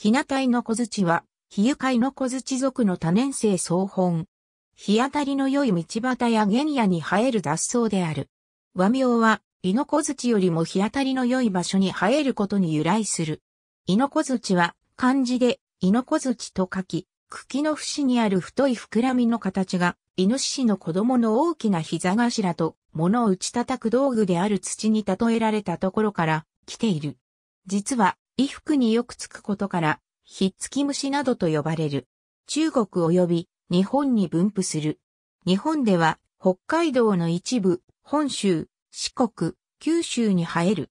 ひなたいの小槌は、比喩いの小槌族の多年生草本。日当たりの良い道端や原野に生える雑草である。和名は、こづ槌よりも日当たりの良い場所に生えることに由来する。こづ槌は、漢字で、こづ槌と書き、茎の節にある太い膨らみの形が、イノシシの子供の大きな膝頭と、物を打ち叩く道具である土に例えられたところから、来ている。実は、衣服によくつくことから、ひっつき虫などと呼ばれる。中国及び日本に分布する。日本では北海道の一部、本州、四国、九州に生える。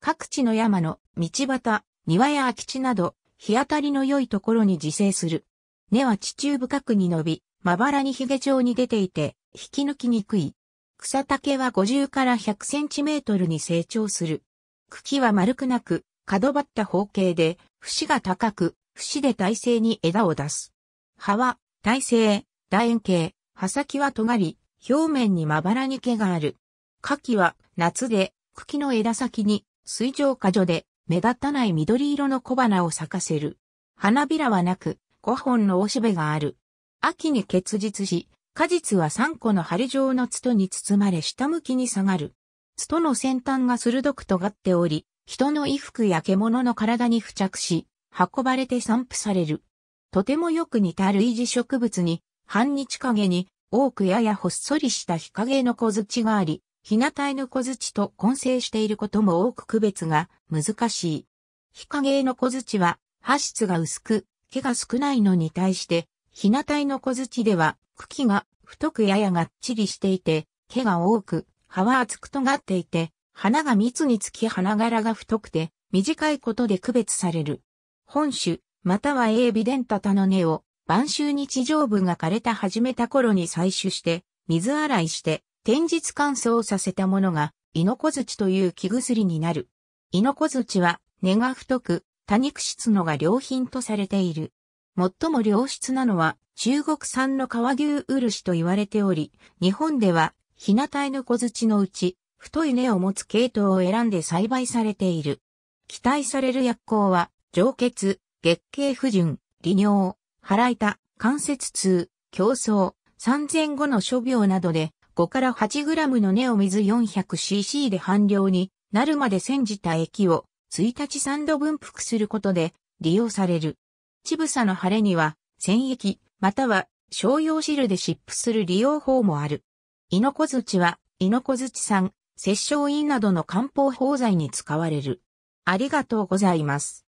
各地の山の道端、庭や空き地など、日当たりの良いところに自生する。根は地中深くに伸び、まばらに髭状に出ていて、引き抜きにくい。草丈は50から100センチメートルに成長する。茎は丸くなく、角張った方形で、節が高く、節で体勢に枝を出す。葉は、体勢、楕円形、葉先は尖り、表面にまばらに毛がある。花季は、夏で、茎の枝先に、水上果樹で、目立たない緑色の小花を咲かせる。花びらはなく、5本のおしべがある。秋に結実し、果実は3個の針状のツトに包まれ下向きに下がる。ツトの先端が鋭く尖っており、人の衣服や獣の体に付着し、運ばれて散布される。とてもよく似た類似植物に、半日陰に、多くややほっそりした日陰の小槌があり、日向体の小槌と混成していることも多く区別が難しい。日陰の小槌は、葉質が薄く、毛が少ないのに対して、日向体の小槌では、茎が太くややがっちりしていて、毛が多く、葉は厚く尖っていて、花が蜜につき花柄が太くて、短いことで区別される。本種、またはエービデンタタの根を、晩秋に地上部が枯れた始めた頃に採取して、水洗いして、天日乾燥させたものが、イノコチという木薬になる。イノコチは、根が太く、多肉質のが良品とされている。最も良質なのは、中国産の川牛漆と言われており、日本では、ひなたいの小槌のうち、太い根を持つ系統を選んで栽培されている。期待される薬効は、上血、月経不順、利尿、腹痛、関節痛、競争、産前後の諸病などで、5から8グラムの根を水 400cc で半量になるまで煎じた液を1日3度分服することで利用される。ちぶさの腫れには、染液、または商用汁で湿布する利用法もある。猪小槌は、猪小槌産、殺生院などの漢方包材に使われる。ありがとうございます。